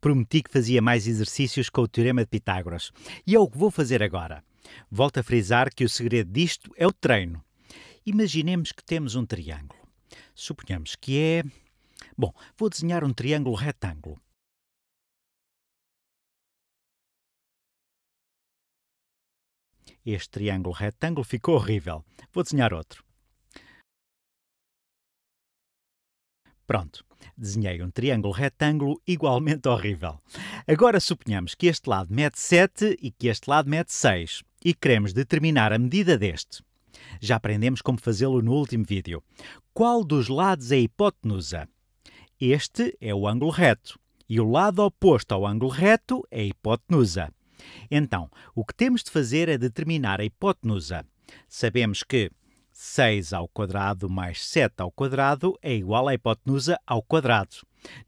Prometi que fazia mais exercícios com o Teorema de Pitágoras e é o que vou fazer agora. Volto a frisar que o segredo disto é o treino. Imaginemos que temos um triângulo. Suponhamos que é. Bom, vou desenhar um triângulo retângulo. Este triângulo retângulo ficou horrível. Vou desenhar outro. Pronto. Desenhei um triângulo retângulo igualmente horrível. Agora suponhamos que este lado mede 7 e que este lado mede 6 e queremos determinar a medida deste. Já aprendemos como fazê-lo no último vídeo. Qual dos lados é a hipotenusa? Este é o ângulo reto e o lado oposto ao ângulo reto é a hipotenusa. Então, o que temos de fazer é determinar a hipotenusa. Sabemos que 6 ao quadrado mais 7 ao quadrado é igual à hipotenusa ao quadrado.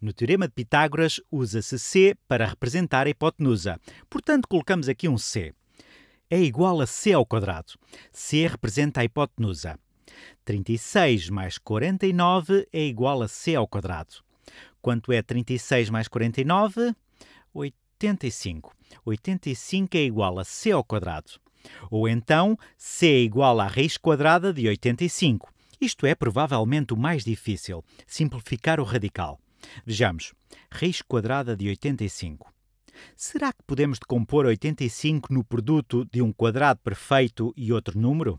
No teorema de Pitágoras, usa-se c para representar a hipotenusa. Portanto, colocamos aqui um c. É igual a c ao quadrado. c representa a hipotenusa. 36 mais 49 é igual a c ao quadrado. Quanto é 36 mais 49? 85. 85 é igual a c ao quadrado. Ou então C é igual à raiz quadrada de 85. Isto é provavelmente o mais difícil, simplificar o radical. Vejamos, raiz quadrada de 85. Será que podemos decompor 85 no produto de um quadrado perfeito e outro número?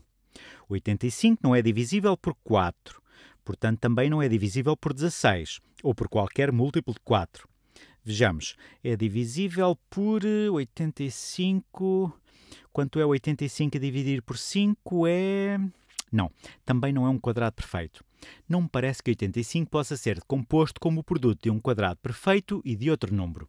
85 não é divisível por 4, portanto também não é divisível por 16 ou por qualquer múltiplo de 4. Vejamos, é divisível por 85 eh, Quanto é 85 dividido dividir por 5 é. Não, também não é um quadrado perfeito. Não me parece que 85 possa ser composto como o produto de um quadrado perfeito e de outro número.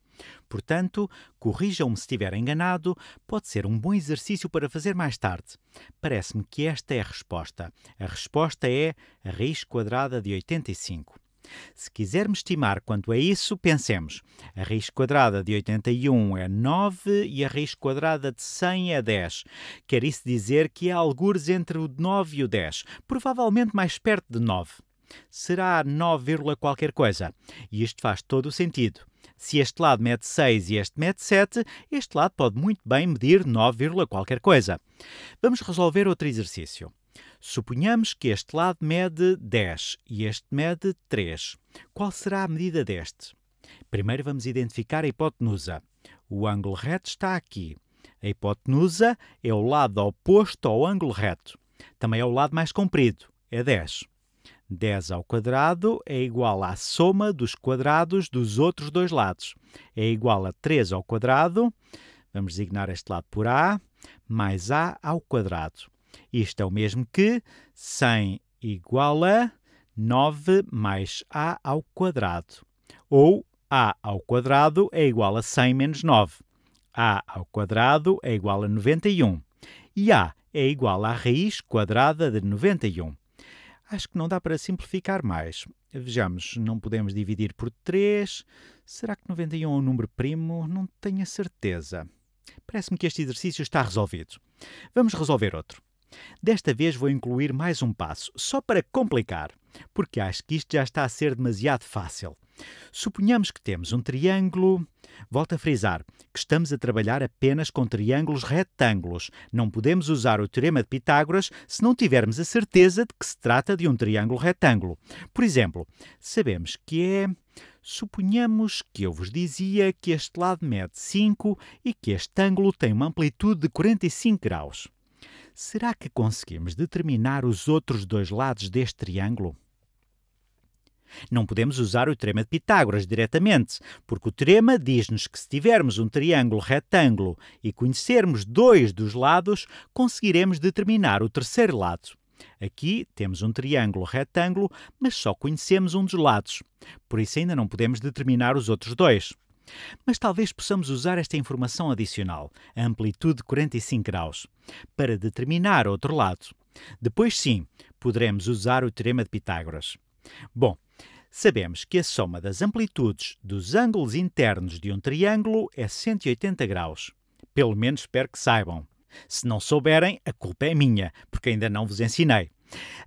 Portanto, corrijam-me se estiver enganado, pode ser um bom exercício para fazer mais tarde. Parece-me que esta é a resposta. A resposta é a raiz quadrada de 85. Se quisermos estimar quanto é isso, pensemos: a raiz quadrada de 81 é 9 e a raiz quadrada de 100 é 10. Quer isso dizer que há algures entre o 9 e o 10, provavelmente mais perto de 9. Será 9, qualquer coisa. E isto faz todo o sentido. Se este lado mede 6 e este mede 7, este lado pode muito bem medir 9, qualquer coisa. Vamos resolver outro exercício. Suponhamos que este lado mede 10 e este mede 3. Qual será a medida deste? Primeiro vamos identificar a hipotenusa. O ângulo reto está aqui. A hipotenusa é o lado oposto ao ângulo reto. Também é o lado mais comprido, é 10. 10 ao quadrado é igual à soma dos quadrados dos outros dois lados. É igual a 3 ao quadrado, vamos designar este lado por A, mais A ao quadrado. Isto é o mesmo que 100 igual a 9 mais a ao quadrado. Ou a ao quadrado é igual a 100 menos 9. a ao quadrado é igual a 91. E a é igual à raiz quadrada de 91. Acho que não dá para simplificar mais. Vejamos, não podemos dividir por 3. Será que 91 é um número primo? Não tenho a certeza. Parece-me que este exercício está resolvido. Vamos resolver outro. Desta vez vou incluir mais um passo, só para complicar, porque acho que isto já está a ser demasiado fácil. Suponhamos que temos um triângulo. Volto a frisar que estamos a trabalhar apenas com triângulos retângulos. Não podemos usar o teorema de Pitágoras se não tivermos a certeza de que se trata de um triângulo retângulo. Por exemplo, sabemos que é. Suponhamos que eu vos dizia que este lado mede 5 e que este ângulo tem uma amplitude de 45 graus. Será que conseguimos determinar os outros dois lados deste triângulo? Não podemos usar o teorema de Pitágoras diretamente, porque o teorema diz-nos que se tivermos um triângulo retângulo e conhecermos dois dos lados, conseguiremos determinar o terceiro lado. Aqui temos um triângulo retângulo, mas só conhecemos um dos lados. Por isso ainda não podemos determinar os outros dois. Mas talvez possamos usar esta informação adicional, a amplitude de 45 graus, para determinar outro lado. Depois sim, poderemos usar o teorema de Pitágoras. Bom, sabemos que a soma das amplitudes dos ângulos internos de um triângulo é 180 graus. Pelo menos espero que saibam. Se não souberem, a culpa é minha, porque ainda não vos ensinei.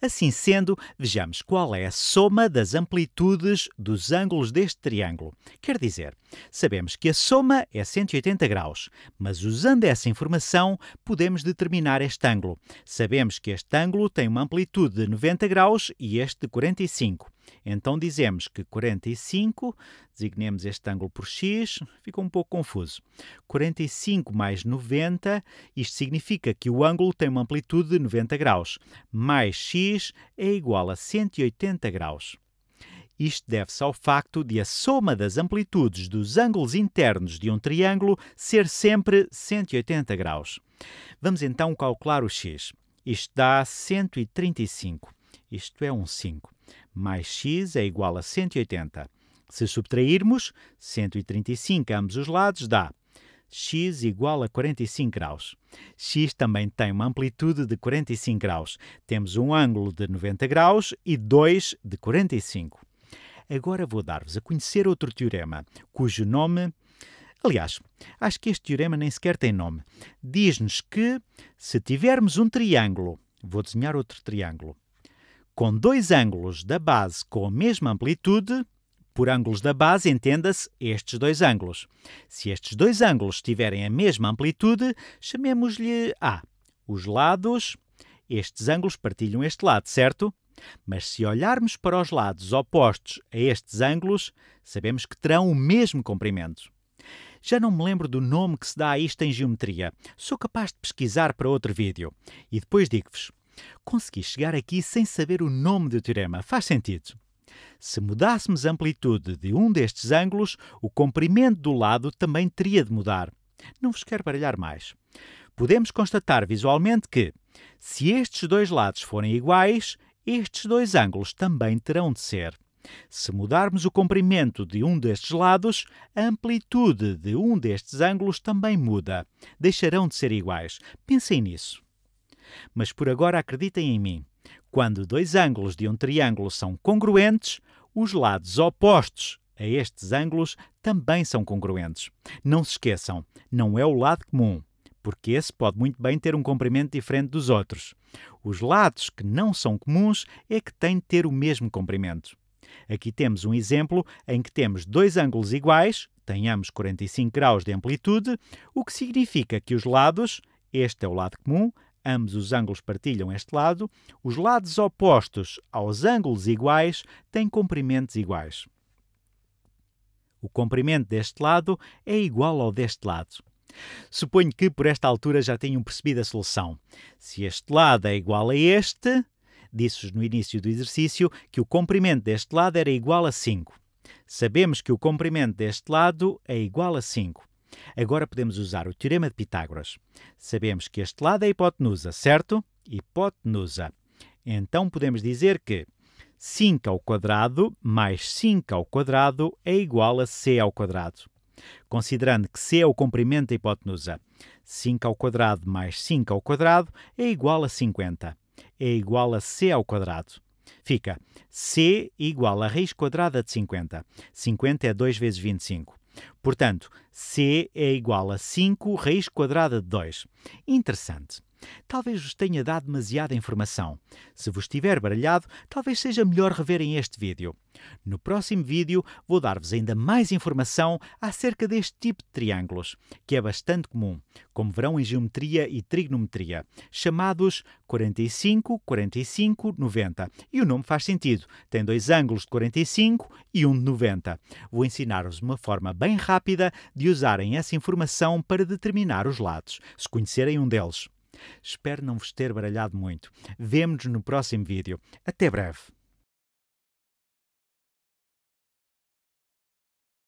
Assim sendo, vejamos qual é a soma das amplitudes dos ângulos deste triângulo. Quer dizer, sabemos que a soma é 180 graus, mas usando essa informação podemos determinar este ângulo. Sabemos que este ângulo tem uma amplitude de 90 graus e este de 45. Então dizemos que 45, designemos este ângulo por x, fica um pouco confuso. 45 mais 90, isto significa que o ângulo tem uma amplitude de 90 graus, mais x é igual a 180 graus. Isto deve-se ao facto de a soma das amplitudes dos ângulos internos de um triângulo ser sempre 180 graus. Vamos então calcular o x. Isto dá 135. Isto é um 5 mais x é igual a 180. Se subtrairmos 135 a ambos os lados, dá x igual a 45 graus. x também tem uma amplitude de 45 graus. Temos um ângulo de 90 graus e 2 de 45. Agora vou dar-vos a conhecer outro teorema, cujo nome. Aliás, acho que este teorema nem sequer tem nome. Diz-nos que se tivermos um triângulo, vou desenhar outro triângulo, com dois ângulos da base com a mesma amplitude, por ângulos da base entenda-se estes dois ângulos. Se estes dois ângulos tiverem a mesma amplitude, chamemos-lhe A. Os lados, estes ângulos partilham este lado, certo? Mas se olharmos para os lados opostos a estes ângulos, sabemos que terão o mesmo comprimento. Já não me lembro do nome que se dá a isto em geometria. Sou capaz de pesquisar para outro vídeo. E depois digo-vos. Consegui chegar aqui sem saber o nome do teorema. Faz sentido. Se mudássemos a amplitude de um destes ângulos, o comprimento do lado também teria de mudar. Não vos quero baralhar mais. Podemos constatar visualmente que, se estes dois lados forem iguais, estes dois ângulos também terão de ser. Se mudarmos o comprimento de um destes lados, a amplitude de um destes ângulos também muda. Deixarão de ser iguais. Pensem nisso. Mas por agora acreditem em mim. Quando dois ângulos de um triângulo são congruentes, os lados opostos a estes ângulos também são congruentes. Não se esqueçam, não é o lado comum, porque esse pode muito bem ter um comprimento diferente dos outros. Os lados que não são comuns é que têm de ter o mesmo comprimento. Aqui temos um exemplo em que temos dois ângulos iguais, tenhamos 45 graus de amplitude, o que significa que os lados, este é o lado comum, Ambos os ângulos partilham este lado. Os lados opostos aos ângulos iguais têm comprimentos iguais. O comprimento deste lado é igual ao deste lado. Suponho que por esta altura já tenham percebido a solução. Se este lado é igual a este, disse no início do exercício que o comprimento deste lado era igual a 5. Sabemos que o comprimento deste lado é igual a 5. Agora podemos usar o teorema de Pitágoras. Sabemos que este lado é a hipotenusa, certo? Hipotenusa. Então podemos dizer que 5 ao quadrado mais 5 ao quadrado é igual a c ao quadrado. Considerando que c é o comprimento da hipotenusa, 5 ao quadrado mais 5 ao quadrado é igual a 50. É igual a c ao quadrado. Fica c igual a raiz quadrada de 50. 50 é 2 vezes 25. Portanto, c é igual a 5 raiz quadrada de 2. Interessante talvez vos tenha dado demasiada informação. Se vos tiver baralhado, talvez seja melhor reverem este vídeo. No próximo vídeo vou dar-vos ainda mais informação acerca deste tipo de triângulos, que é bastante comum, como verão em geometria e trigonometria, chamados 45, 45, 90. E o nome faz sentido, tem dois ângulos de 45 e um de 90. Vou ensinar-vos uma forma bem rápida de usarem essa informação para determinar os lados, se conhecerem um deles. Espero não vos ter baralhado muito. Vemo-nos no próximo vídeo. Até breve!